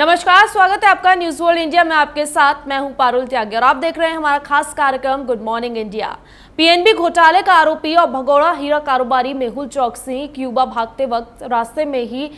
नमस्कार स्वागत है आपका न्यूज वर्ल्ड इंडिया में आपके साथ मैं हूं पारुल त्यागी और आप देख रहे हैं हमारा खास कार्यक्रम गुड मॉर्निंग इंडिया पीएनबी घोटाले का आरोपी और भगोड़ा हीरा कारोबारी मेहुल चौकसी क्यूबा भागते वक्त रास्ते में ही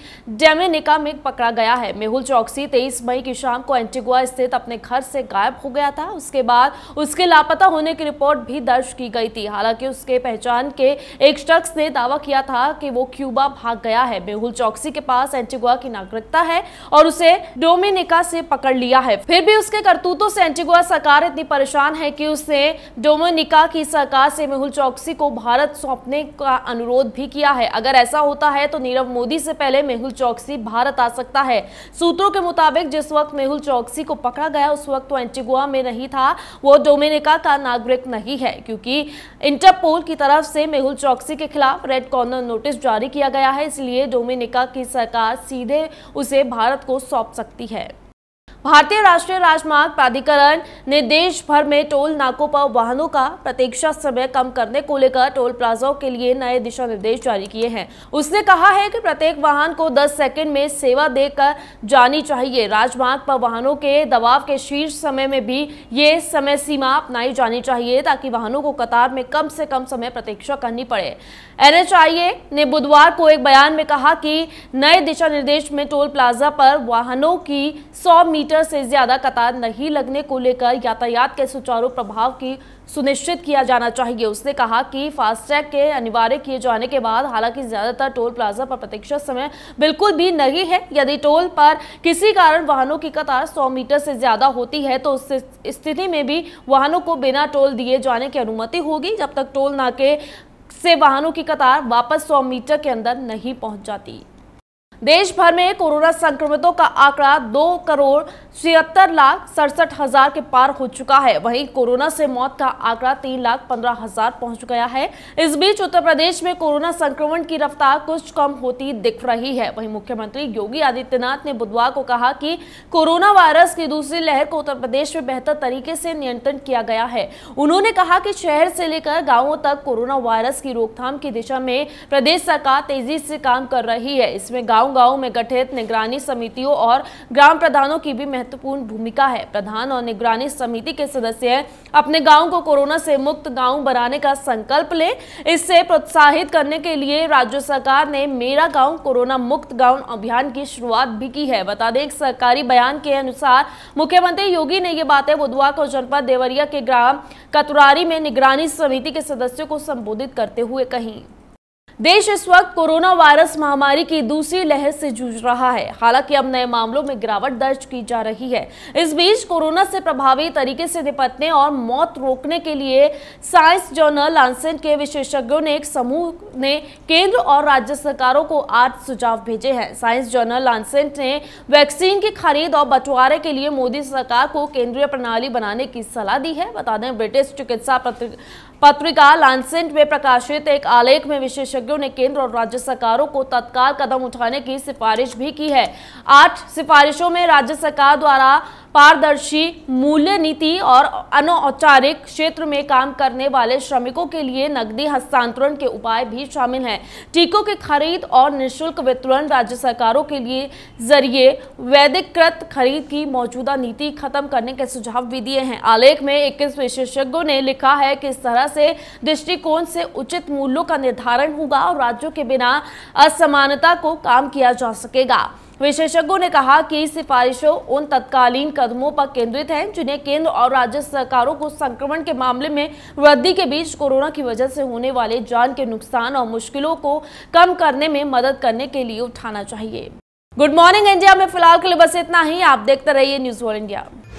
डेमेनिका में पकड़ा गया है मेहुल चौकसी 23 मई की शाम को एंटीगुआ स्थित अपने घर से गायब हो गया था उसके बाद उसके लापता होने की रिपोर्ट भी दर्ज की गई थी हालांकि उसके पहचान के एक शख्स ने दावा किया था कि वो क्यूबा भाग गया है मेहुल चौकसी के पास एंटीगुआ की नागरिकता है और उसे डोमिनिका से पकड़ लिया है फिर भी उसके करतूतों से एंटीगुआ सरकार इतनी परेशान है कि उसने डोमिनिका की सरकार से मेहुल चौकसी को भारत सौंपने का अनुरोध भी किया है अगर ऐसा होता है तो नीरव मोदी से पहले मेहुल चौकसी भारत आ सकता है सूत्रों के मुताबिक जिस वक्त मेहुल चौकसी को पकड़ा गया उस वक्त वो तो एंटीगुआ में नहीं था वो डोमिनिका का नागरिक नहीं है क्योंकि इंटरपोल की तरफ से मेहुल चौकसी के खिलाफ रेड कॉर्नर नोटिस जारी किया गया है इसलिए डोमिनिका की सरकार सीधे उसे भारत को सौंप सकती है भारतीय राष्ट्रीय राजमार्ग प्राधिकरण ने देश भर में टोल नाकों पर वाहनों का प्रतीक्षा समय कम करने को लेकर टोल प्लाजाओं के लिए नए दिशा निर्देश जारी किए हैं उसने कहा है कि प्रत्येक वाहन को 10 सेकंड में सेवा देकर जानी चाहिए राजमार्ग पर वाहनों के दबाव के शीर्ष समय में भी ये समय सीमा अपनाई जानी चाहिए ताकि वाहनों को कतार में कम से कम समय प्रतीक्षा करनी पड़े एन ने बुधवार को एक बयान में कहा कि नए दिशा निर्देश में टोल प्लाजा पर वाहनों की सौ मीटर किलोमीटर से ज्यादा कतार नहीं लगने को लेकर यातायात के सुचारू प्रभाव की सुनिश्चित किया जाना चाहिए उसने कहा कि फास्टैग के अनिवार्य किए जाने के बाद हालांकि ज्यादातर टोल प्लाजा पर प्रतीक्षा समय बिल्कुल भी नहीं है यदि टोल पर किसी कारण वाहनों की कतार 100 मीटर से ज्यादा होती है तो उस स्थिति में भी वाहनों को बिना टोल दिए जाने की अनुमति होगी जब तक टोल नाके से वाहनों की कतार वापस सौ मीटर के अंदर नहीं पहुंच जाती देश भर में कोरोना संक्रमितों का आंकड़ा दो करोड़ छिहत्तर लाख सड़सठ हजार के पार हो चुका है वहीं कोरोना से मौत का आंकड़ा तीन लाख पंद्रह हजार पहुंच गया है इस बीच उत्तर प्रदेश में कोरोना संक्रमण की रफ्तार कुछ कम होती दिख रही है वहीं मुख्यमंत्री योगी आदित्यनाथ ने बुधवार को कहा कि कोरोना वायरस की दूसरी लहर को उत्तर प्रदेश में बेहतर तरीके से नियंत्रण किया गया है उन्होंने कहा कि शहर से लेकर गाँवों तक कोरोना वायरस की रोकथाम की दिशा में प्रदेश सरकार तेजी से काम कर रही है इसमें गाँव गांव-गांव में गठित निगरानी समितियों और ग्राम प्रधानों की भी महत्वपूर्ण भूमिका है प्रधान और निगरानी समिति के सदस्य अपने गांव को कोरोना से मुक्त गांव बनाने का संकल्प लें इससे प्रोत्साहित करने के लिए राज्य सरकार ने मेरा गाँव कोरोना मुक्त गाँव अभियान की शुरुआत भी की है बता दें सरकारी बयान के अनुसार मुख्यमंत्री योगी ने ये बातें बुधवार को जनपद देवरिया के ग्राम कतुरारी में निगरानी समिति के सदस्यों को संबोधित करते हुए कहीं देश इस वक्त कोरोना वायरस महामारी की दूसरी लहर से जूझ रहा है हालांकि अब नए मामलों में गिरावट दर्ज की जा रही है इस बीच कोरोना से प्रभावी तरीके से निपटने और मौत रोकने के लिए साइंस जर्नल लांसेंट के विशेषज्ञों ने एक समूह ने केंद्र और राज्य सरकारों को आठ सुझाव भेजे हैं साइंस जर्नल लांसेंट ने वैक्सीन की खरीद और बंटवारे के लिए मोदी सरकार को केंद्रीय प्रणाली बनाने की सलाह दी है बता दें ब्रिटिश चिकित्सा पत्रिका लांसेंट में प्रकाशित एक आलेख में विशेषज्ञ विशेषज्ञों ने केंद्र और राज्य सरकारों को तत्काल कदम उठाने की सिफारिश भी की है आठ सिफारिशों में राज्य सरकार द्वारा पारदर्शी मूल्य नीति और अनौपचारिक क्षेत्र में काम करने वाले श्रमिकों के लिए नकदी हस्तांतरण के उपाय भी शामिल हैं टीकों की खरीद और निःशुल्क वितरण राज्य सरकारों के लिए जरिए वैदिकृत खरीद की मौजूदा नीति खत्म करने के सुझाव भी दिए हैं आलेख में इक्कीस विशेषज्ञों ने लिखा है कि इस तरह से दृष्टिकोण से उचित मूल्यों का निर्धारण होगा और राज्यों के बिना असमानता को काम किया जा सकेगा विशेषज्ञों ने कहा कि सिफारिशों उन तत्कालीन कदमों पर केंद्रित हैं जिन्हें केंद्र और राज्य सरकारों को संक्रमण के मामले में वृद्धि के बीच कोरोना की वजह से होने वाले जान के नुकसान और मुश्किलों को कम करने में मदद करने के लिए उठाना चाहिए गुड मॉर्निंग इंडिया में फिलहाल के लिए बस इतना ही आप देखते रहिए न्यूज वर्ल्ड इंडिया